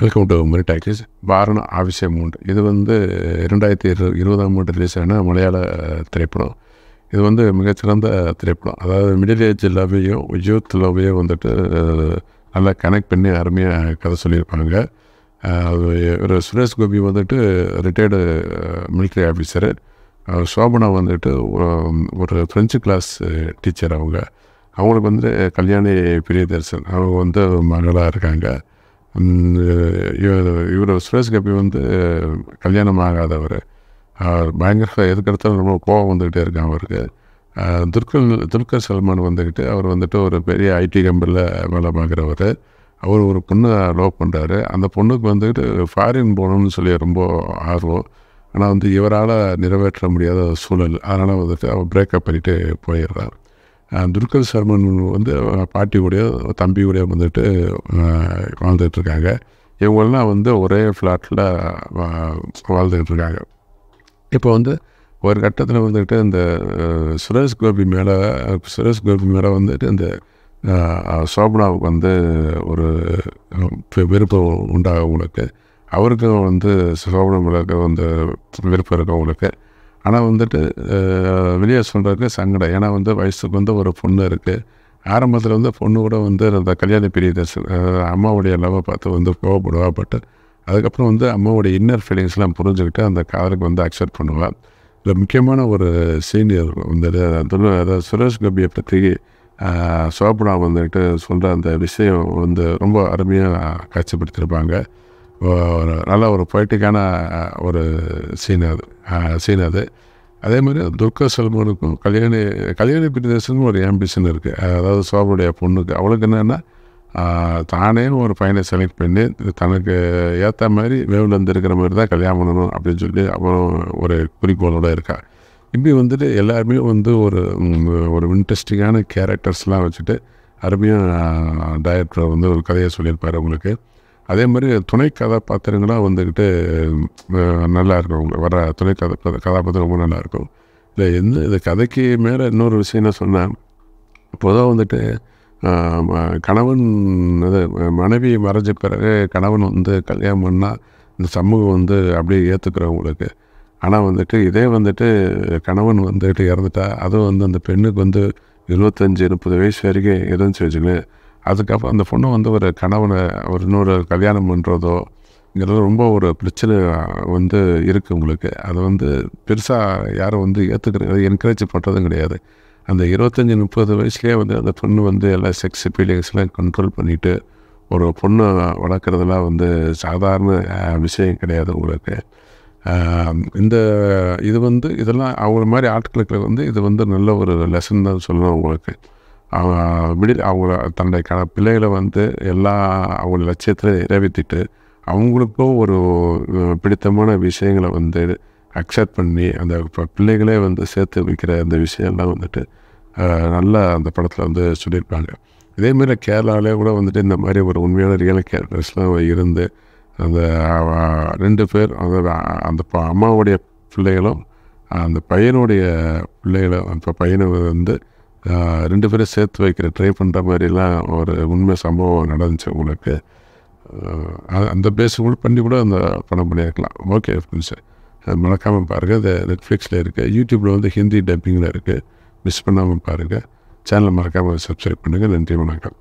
welcome to டாக்டிஸ் வாரணம் வாரண ஆபிஷேமூண்ட் இது வந்து இரண்டாயிரத்தி இரு இருபதாம் ஆண்டு ரிலீஸ் ஆன மலையாள திரைப்படம் இது வந்து மிகச்சிறந்த திரைப்படம் அதாவது மிடில் ஏஜ் லவ்வையும் யூத் லவ்வையும் வந்துட்டு நல்லா கனெக்ட் பண்ணி அருமையாக கதை சொல்லியிருப்பாங்க ஒரு சுரேஷ் கோபி வந்துட்டு ரிட்டையர்டு மிலிட்ரி ஆஃபீஸரு சோபனா வந்துட்டு ஒரு ஃப்ரெஞ்சு கிளாஸ் டீச்சர் அவங்க அவங்களுக்கு வந்து கல்யாணி பிரியதர்சன் அவங்க வந்து மகளாக இருக்காங்க இவர் சுரேஷ் கபி வந்து கல்யாணம் ஆகாதவர் அவர் பயங்கர எதுக்கடுத்தாலும் ரொம்ப கோபம் வந்துக்கிட்டே இருக்கான் அவருக்கு துர்கல் துல்கர் சல்மான் வந்துக்கிட்டு அவர் வந்துட்டு ஒரு பெரிய ஐடி கம்பெனியில் வேலை பார்க்குறவர் அவர் ஒரு பொண்ணை லவ் பண்ணுறாரு அந்த பொண்ணுக்கு வந்துக்கிட்டு ஃபாரின் போகணும்னு சொல்லி ரொம்ப ஆர்வம் ஆனால் வந்து இவரால் நிறைவேற்ற முடியாத சூழல் அதனால் வந்துட்டு அவர் பிரேக்கப் பண்ணிட்டு போயிடுறாரு துர்கல் சர்மன் வந்து பாட்டியோடைய தம்பியோடைய வந்துட்டு வாழ்ந்துகிட்ருக்காங்க இவங்கெல்லாம் வந்து ஒரே ஃப்ளாட்டில் வாழ்ந்துகிட்ருக்காங்க இப்போ வந்து ஒரு கட்டத்தில் வந்துட்டு இந்த சுரேஷ் கோபி மேலே சுரேஷ் கோபி மேலே வந்துட்டு இந்த சோபனாவுக்கு வந்து ஒரு விருப்பம் உண்டாக உங்களுக்கு அவருக்கும் வந்து சோபனா மேலே வந்து விருப்பம் இருக்கும் அவங்களுக்கு ஆனால் வந்துட்டு வெளியே சொல்கிறதுக்கு சங்கடம் ஏன்னா வந்து வயசுக்கு வந்து ஒரு பொண்ணு இருக்குது ஆரம்பத்தில் வந்து பொண்ணு கூட வந்து அந்த கல்யாண பிரியத அம்மாவுடைய லவ்வை பார்த்து வந்து கோவப்படுவா பட் அதுக்கப்புறம் வந்து அம்மாவுடைய இன்னர் ஃபீலிங்ஸ்லாம் புரிஞ்சுக்கிட்டு அந்த காதலுக்கு வந்து அக்செப்ட் பண்ணுவாள் இதில் முக்கியமான ஒரு சீனியர் வந்து அதாவது சுரேஷ் கபியை பற்றி சோபனா வந்துட்டு சொல்கிற அந்த விஷயம் வந்து ரொம்ப அருமையாக காட்சிப்படுத்தியிருப்பாங்க ஒரு நல்ல ஒரு பொய்டிக்கான ஒரு சீன் அது சீன் அது அதே மாதிரி துர்கா செல்வனுக்கும் கல்யாணி கல்யாணி பிரியதர்சனுக்கும் ஒரு ஆம்பிஷன் இருக்குது அதாவது சோபுடைய பொண்ணுக்கு அவளுக்கு என்னென்னா தானே ஒரு பையனை செலக்ட் பண்ணி தனக்கு ஏற்ற மாதிரி வேவ்லேருந்து இருக்கிற மாதிரி தான் கல்யாணம் பண்ணணும் அப்படின்னு சொல்லி அவரும் ஒரு குறிக்கோளோடு இருக்கா இப்படி வந்துட்டு எல்லாருமே வந்து ஒரு ஒரு இன்ட்ரெஸ்டிங்கான கேரக்டர்ஸ்லாம் வச்சுட்டு அருமையாக டைரக்டர் வந்து ஒரு கதையை சொல்லியிருப்பார் உங்களுக்கு அதே மாதிரி துணை கதாபாத்திரங்களாக வந்துக்கிட்டு நல்லா இருக்கும் அவங்க வர துணை கதை கதாபாத்திரம் ரொம்ப நல்லாயிருக்கும் இல்லை எந்த இந்த கதைக்கு மேலே இன்னொரு விஷயம் என்ன சொன்னேன் பொதுவாக வந்துட்டு கணவன் அது மனைவி மறைஞ்ச பிறகு கணவன் வந்து கல்யாணம் பண்ணால் இந்த சமூகம் வந்து அப்படியே ஏற்றுக்கிறவங்களுக்கு ஆனால் வந்துட்டு இதே வந்துட்டு கணவன் வந்துட்டு இறந்துட்டா அதுவும் வந்து அந்த பெண்ணுக்கு வந்து இருபத்தஞ்சி முப்பது வயசு வரைக்கும் இருந்துச்சு வச்சுக்கோங்க அதுக்கப்புறம் அந்த பொண்ணு வந்து ஒரு கணவனை ஒரு இன்னொரு கல்யாணம் பண்ணுறதோ இங்கிறது ரொம்ப ஒரு பிரச்சனை வந்து இருக்குது உங்களுக்கு அதை வந்து பெருசாக யாரும் வந்து ஏற்றுக்கிறது என்கரேஜ் பண்ணுறதும் கிடையாது அந்த இருபத்தஞ்சி முப்பது வயசுலேயே வந்து அந்த பொண்ணு வந்து எல்லா செக்ஸ் ஃபீலிங்ஸ்லாம் கண்ட்ரோல் பண்ணிவிட்டு ஒரு பொண்ணு வளர்க்குறதுலாம் வந்து சாதாரண விஷயம் கிடையாது உங்களுக்கு இந்த இது வந்து இதெல்லாம் அவங்க மாதிரி ஆட்களுக்கு வந்து இது வந்து நல்ல ஒரு லெசன் தான் சொல்லணும் உங்களுக்கு விடு அவங்கள தன்னுடைய பிள்ளைகளை வந்து எல்லா அவங்க லட்சியத்தில் நிறைவேற்றிட்டு அவங்களுக்கும் ஒரு பிடித்தமான விஷயங்களை வந்து அக்செப்ட் பண்ணி அந்த பிள்ளைகளே வந்து சேர்த்து வைக்கிற அந்த விஷயம்லாம் வந்துட்டு நல்லா அந்த படத்தில் வந்து சொல்லியிருப்பாங்க இதேமாரி கேரளாவிலே கூட வந்துட்டு இந்த மாதிரி ஒரு உண்மையான ரியல் கேரக்டர்ஸ்லாம் இருந்து அந்த ரெண்டு பேர் அந்த அந்த அம்மாவுடைய பிள்ளைகளும் அந்த பையனுடைய பிள்ளைகளும் இப்போ பையனை வந்து ரெண்டு பேரும் சேர்த்து வைக்கிற ட்ரை பண்ணுற மாதிரிலாம் ஒரு உண்மை சம்பவம் நடந்துச்சு உங்களுக்கு அந்த பேஸ் கூட பண்ணி கூட அந்த படம் பண்ணியிருக்கலாம் ஓகே அது மறக்காமல் பாருங்கள் அது நெட்ஃப்ளிக்ஸில் இருக்குது யூடியூப்பில் வந்து ஹிந்தி டப்பிங்கில் இருக்குது மிஸ் பண்ணாமல் பாருங்கள் சேனலை மறக்காமல் சப்ஸ்கிரைப் பண்ணுங்கள் நன்றி வணக்கம்